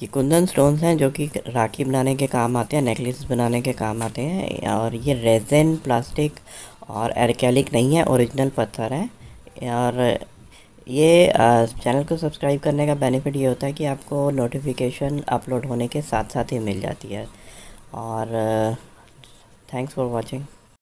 ये कुंदन स्टोन्स हैं जो कि राखी बनाने के काम आते हैं नेकलेस बनाने के काम आते हैं और ये रेजन प्लास्टिक और एरकेलिक नहीं है ओरिजिनल पत्थर है और ये चैनल को सब्सक्राइब करने का बेनिफिट ये होता है कि आपको नोटिफिकेशन अपलोड होने के साथ साथ ही मिल जाती है और थैंक्स फॉर वॉचिंग